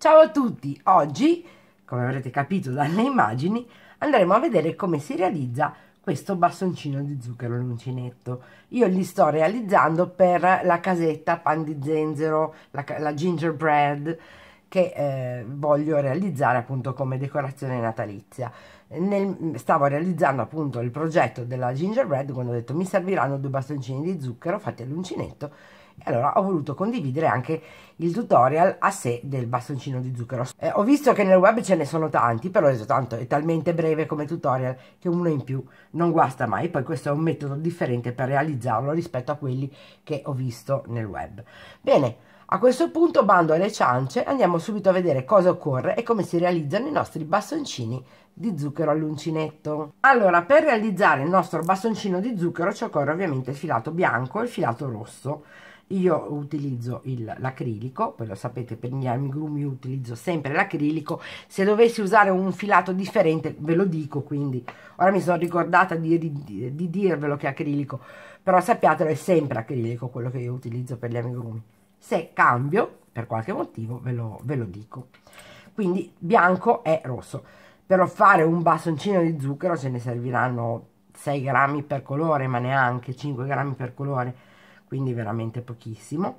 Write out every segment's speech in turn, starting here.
Ciao a tutti! Oggi, come avrete capito dalle immagini, andremo a vedere come si realizza questo bastoncino di zucchero all'uncinetto. Io li sto realizzando per la casetta pan di zenzero, la, la gingerbread, che eh, voglio realizzare appunto come decorazione natalizia. Nel, stavo realizzando appunto il progetto della gingerbread quando ho detto mi serviranno due bastoncini di zucchero fatti all'uncinetto e allora ho voluto condividere anche il tutorial a sé del bastoncino di zucchero eh, ho visto che nel web ce ne sono tanti però tanto, è talmente breve come tutorial che uno in più non guasta mai poi questo è un metodo differente per realizzarlo rispetto a quelli che ho visto nel web bene a questo punto bando alle ciance andiamo subito a vedere cosa occorre e come si realizzano i nostri bastoncini di zucchero all'uncinetto. Allora per realizzare il nostro bastoncino di zucchero ci occorre ovviamente il filato bianco e il filato rosso io utilizzo l'acrilico, poi lo sapete per gli amigurumi utilizzo sempre l'acrilico, se dovessi usare un filato differente ve lo dico quindi, ora mi sono ricordata di, di, di dirvelo che è acrilico, però sappiatelo è sempre acrilico quello che io utilizzo per gli amigurumi, se cambio per qualche motivo ve lo, ve lo dico, quindi bianco e rosso, per fare un bastoncino di zucchero ce ne serviranno 6 grammi per colore, ma neanche 5 grammi per colore, quindi veramente pochissimo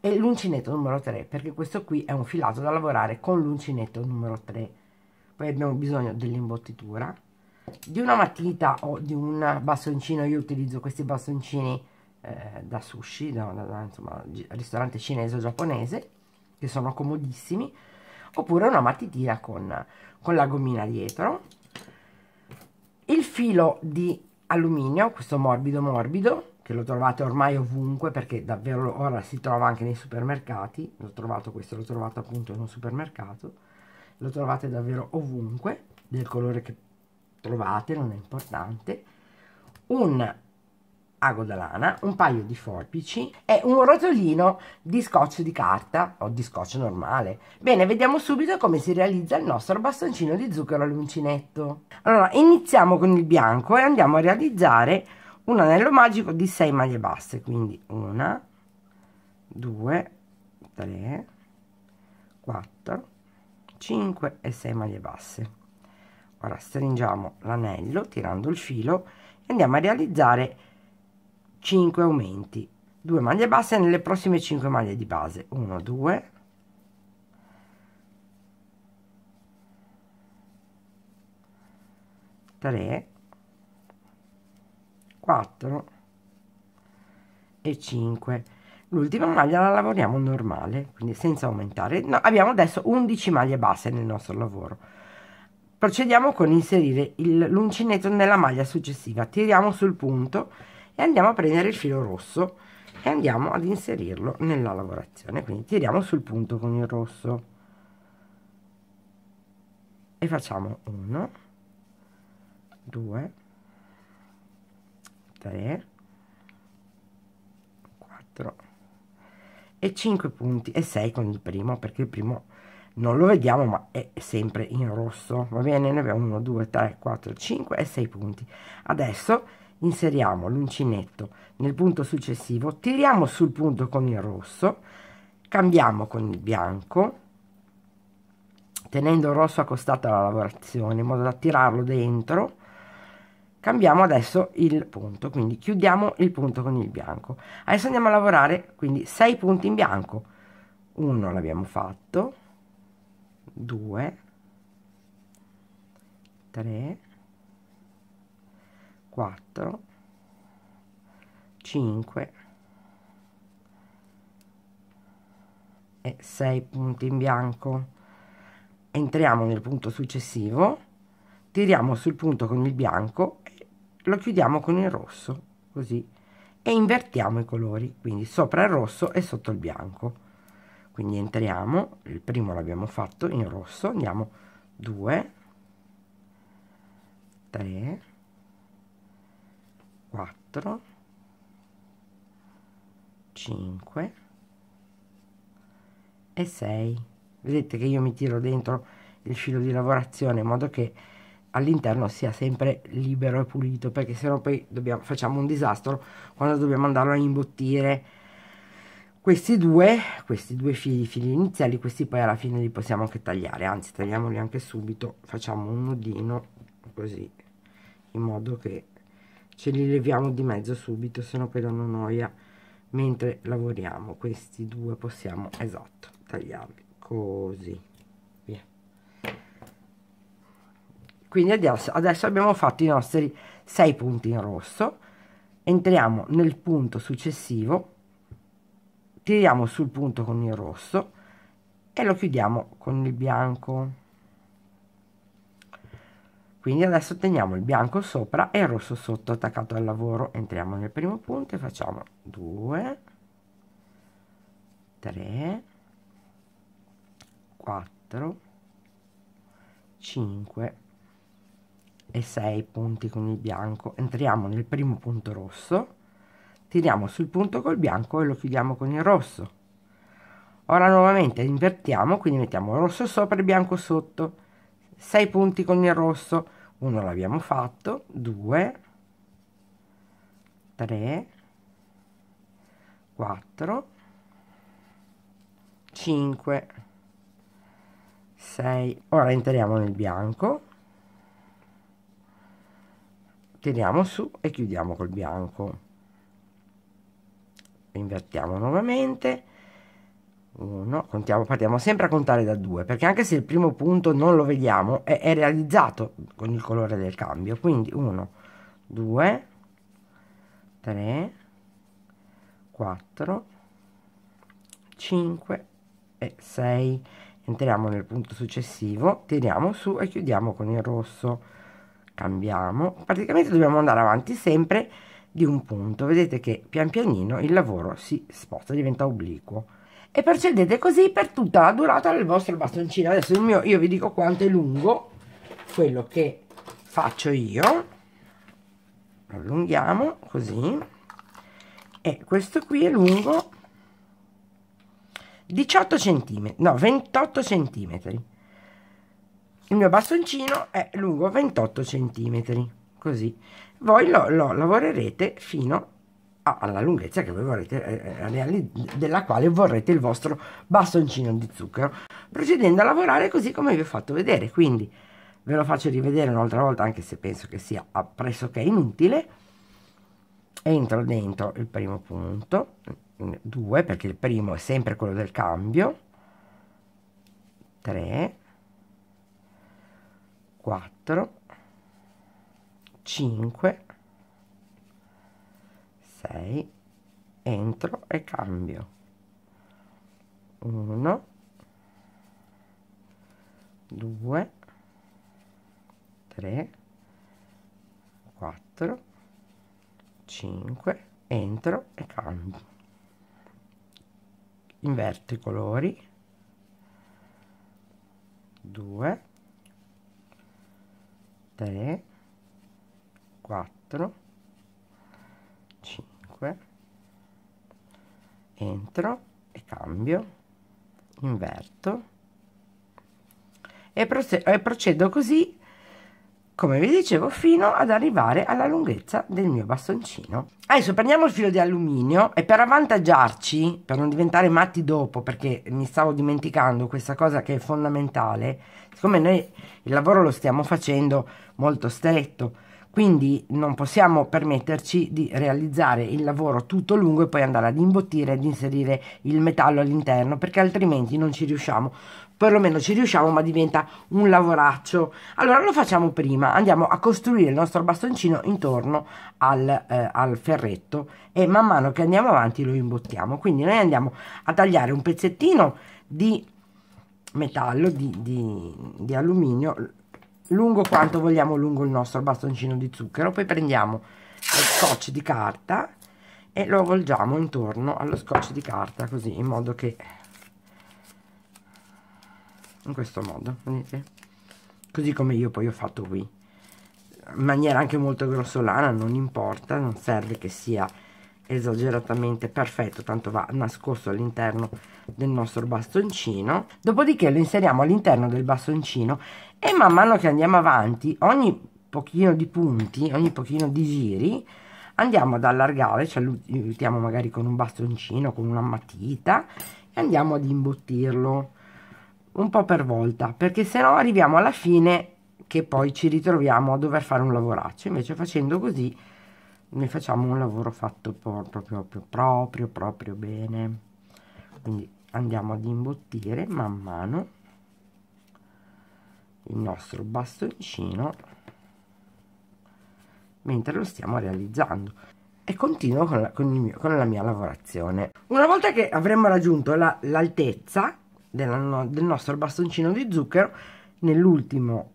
e l'uncinetto numero 3 perché questo qui è un filato da lavorare con l'uncinetto numero 3 poi abbiamo bisogno dell'imbottitura di una matita o di un bastoncino io utilizzo questi bastoncini eh, da sushi da, da, da insomma, ristorante cinese o giapponese che sono comodissimi oppure una matitina con, con la gommina dietro il filo di alluminio questo morbido morbido che lo trovate ormai ovunque perché davvero ora si trova anche nei supermercati, l'ho trovato questo, l'ho trovato appunto in un supermercato, lo trovate davvero ovunque, del colore che trovate, non è importante, un ago da lana, un paio di forbici e un rotolino di scotch di carta o di scotch normale. Bene, vediamo subito come si realizza il nostro bastoncino di zucchero all'uncinetto. Allora, iniziamo con il bianco e andiamo a realizzare un anello magico di 6 maglie basse quindi una 2 3 4 5 e 6 maglie basse ora stringiamo l'anello tirando il filo e andiamo a realizzare 5 aumenti 2 maglie basse nelle prossime 5 maglie di base 1 2 3 4 e 5 l'ultima maglia la lavoriamo normale quindi senza aumentare no, abbiamo adesso 11 maglie basse nel nostro lavoro procediamo con inserire l'uncinetto nella maglia successiva tiriamo sul punto e andiamo a prendere il filo rosso e andiamo ad inserirlo nella lavorazione quindi tiriamo sul punto con il rosso e facciamo 1 2 questa 4 e 5 punti e 6 con il primo perché il primo non lo vediamo ma è sempre in rosso va bene ne abbiamo 1 2 3 4 5 e 6 punti adesso inseriamo l'uncinetto nel punto successivo tiriamo sul punto con il rosso cambiamo con il bianco tenendo il rosso accostato alla lavorazione in modo da tirarlo dentro cambiamo adesso il punto quindi chiudiamo il punto con il bianco adesso andiamo a lavorare quindi 6 punti in bianco 1 l'abbiamo fatto 2 3 4 5 e 6 punti in bianco entriamo nel punto successivo tiriamo sul punto con il bianco lo chiudiamo con il rosso così e invertiamo i colori quindi sopra il rosso e sotto il bianco quindi entriamo il primo l'abbiamo fatto in rosso andiamo 2 3 4 5 e 6 vedete che io mi tiro dentro il filo di lavorazione in modo che all'interno sia sempre libero e pulito perché sennò poi dobbiamo, facciamo un disastro quando dobbiamo andarlo a imbottire questi due, questi due fili, fili iniziali, questi poi alla fine li possiamo anche tagliare, anzi tagliamoli anche subito, facciamo un nodino così, in modo che ce li leviamo di mezzo subito, se no poi danno noia mentre lavoriamo, questi due possiamo, esatto, tagliarli così. quindi adesso, adesso abbiamo fatto i nostri 6 punti in rosso entriamo nel punto successivo tiriamo sul punto con il rosso e lo chiudiamo con il bianco quindi adesso teniamo il bianco sopra e il rosso sotto attaccato al lavoro entriamo nel primo punto e facciamo 2 3 4 5 e 6 punti con il bianco entriamo nel primo punto rosso tiriamo sul punto col bianco e lo chiudiamo con il rosso ora nuovamente invertiamo quindi mettiamo rosso sopra e bianco sotto 6 punti con il rosso 1 l'abbiamo fatto 2 3 4 5 6 ora entriamo nel bianco teniamo su e chiudiamo col bianco invertiamo nuovamente uno, contiamo, partiamo sempre a contare da due perché anche se il primo punto non lo vediamo è, è realizzato con il colore del cambio quindi 1 2 3 4 5 e 6 entriamo nel punto successivo tiriamo su e chiudiamo con il rosso cambiamo praticamente dobbiamo andare avanti sempre di un punto vedete che pian pianino il lavoro si sposta diventa obliquo e procedete così per tutta la durata del vostro bastoncino adesso il mio io vi dico quanto è lungo quello che faccio io allunghiamo così e questo qui è lungo 18 centimetri no 28 centimetri il mio bastoncino è lungo 28 cm, così. Voi lo, lo lavorerete fino a, alla lunghezza che voi vorrete, eh, eh della quale vorrete il vostro bastoncino di zucchero, procedendo a lavorare così come vi ho fatto vedere. Quindi ve lo faccio rivedere un'altra volta, anche se penso che sia pressoché inutile. Entro dentro il primo punto, 2 perché il primo è sempre quello del cambio, 3, 4 5 6 entro e cambio 1 2 3 4 5 entro e cambio inverto i colori 2 3 4 5 entro e cambio inverto e, procedo così come vi dicevo fino ad arrivare alla lunghezza del mio bastoncino adesso prendiamo il filo di alluminio e per avvantaggiarci per non diventare matti dopo perché mi stavo dimenticando questa cosa che è fondamentale siccome noi il lavoro lo stiamo facendo molto stretto quindi non possiamo permetterci di realizzare il lavoro tutto lungo e poi andare ad imbottire ed inserire il metallo all'interno perché altrimenti non ci riusciamo perlomeno ci riusciamo ma diventa un lavoraccio allora lo facciamo prima andiamo a costruire il nostro bastoncino intorno al, eh, al ferretto e man mano che andiamo avanti lo imbottiamo quindi noi andiamo a tagliare un pezzettino di metallo di, di, di alluminio lungo quanto vogliamo lungo il nostro bastoncino di zucchero poi prendiamo lo scotch di carta e lo avvolgiamo intorno allo scotch di carta così in modo che in questo modo vedete così come io poi ho fatto qui in maniera anche molto grossolana non importa non serve che sia esageratamente perfetto tanto va nascosto all'interno del nostro bastoncino dopodiché lo inseriamo all'interno del bastoncino e man mano che andiamo avanti ogni pochino di punti ogni pochino di giri andiamo ad allargare ci cioè aiutiamo magari con un bastoncino con una matita e andiamo ad imbottirlo un po' per volta, perché se no arriviamo alla fine che poi ci ritroviamo a dover fare un lavoraccio, invece facendo così ne facciamo un lavoro fatto proprio proprio proprio bene. Quindi andiamo ad imbottire man mano il nostro bastoncino mentre lo stiamo realizzando e continuo con la, con mio, con la mia lavorazione una volta che avremo raggiunto l'altezza la, della, del nostro bastoncino di zucchero nell'ultimo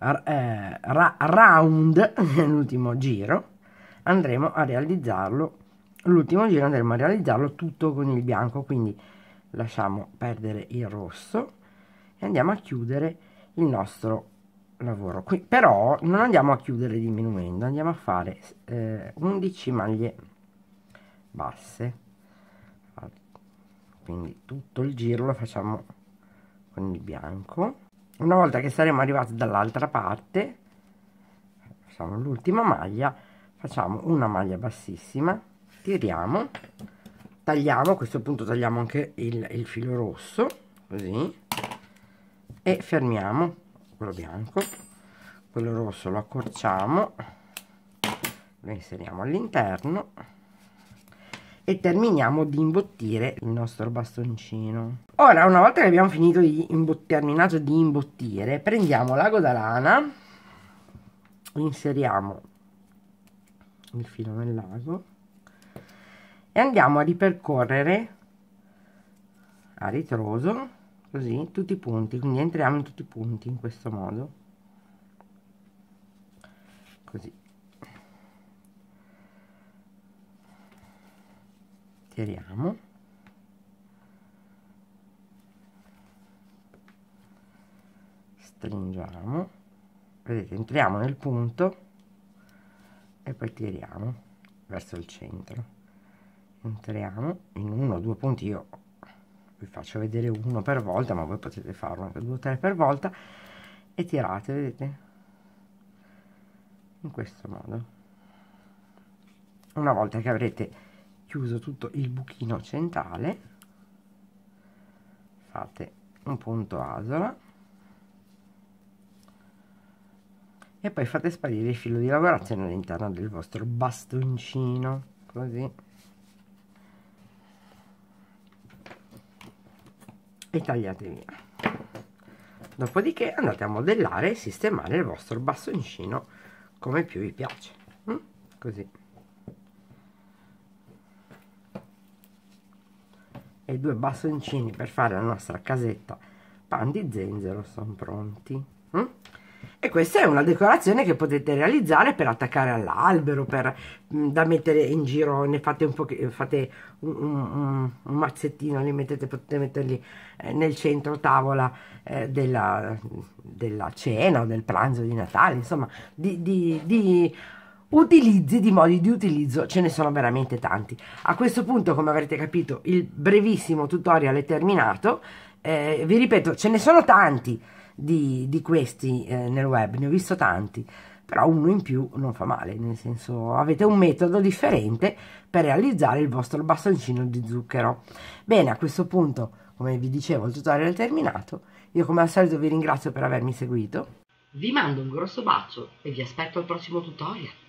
eh, ra round, nell'ultimo giro, andremo a realizzarlo, l'ultimo giro andremo a realizzarlo tutto con il bianco, quindi lasciamo perdere il rosso e andiamo a chiudere il nostro lavoro qui però non andiamo a chiudere diminuendo andiamo a fare eh, 11 maglie basse quindi tutto il giro lo facciamo con il bianco una volta che saremo arrivati dall'altra parte facciamo l'ultima maglia facciamo una maglia bassissima tiriamo tagliamo a questo punto tagliamo anche il, il filo rosso così e fermiamo quello bianco quello rosso lo accorciamo lo inseriamo all'interno e terminiamo di imbottire il nostro bastoncino. Ora, una volta che abbiamo finito di terminato di imbottire, prendiamo l'ago da lana, inseriamo il filo nel lago e andiamo a ripercorrere a ritroso così tutti i punti quindi entriamo in tutti i punti in questo modo così mascheriamo stringiamo vedete entriamo nel punto e poi tiriamo verso il centro entriamo in uno o due punti io vi faccio vedere uno per volta ma voi potete farlo anche due o tre per volta e tirate vedete in questo modo una volta che avrete chiuso tutto il buchino centrale fate un punto asola e poi fate sparire il filo di lavorazione all'interno del vostro bastoncino così e tagliate via dopodiché andate a modellare e sistemare il vostro bastoncino come più vi piace mm? così e due bastoncini per fare la nostra casetta pan di zenzero sono pronti mm? e questa è una decorazione che potete realizzare per attaccare all'albero per mm, da mettere in giro ne fate un po' che fate un, un, un, mazzettino li mettete potete metterli eh, nel centro tavola eh, della, della, cena o del pranzo di Natale insomma di, di, di utilizzi di modi di utilizzo ce ne sono veramente tanti a questo punto come avrete capito il brevissimo tutorial è terminato eh, vi ripeto ce ne sono tanti di, di questi eh, nel web ne ho visto tanti però uno in più non fa male nel senso avete un metodo differente per realizzare il vostro bastoncino di zucchero bene a questo punto come vi dicevo il tutorial è terminato io come al solito vi ringrazio per avermi seguito vi mando un grosso bacio e vi aspetto al prossimo tutorial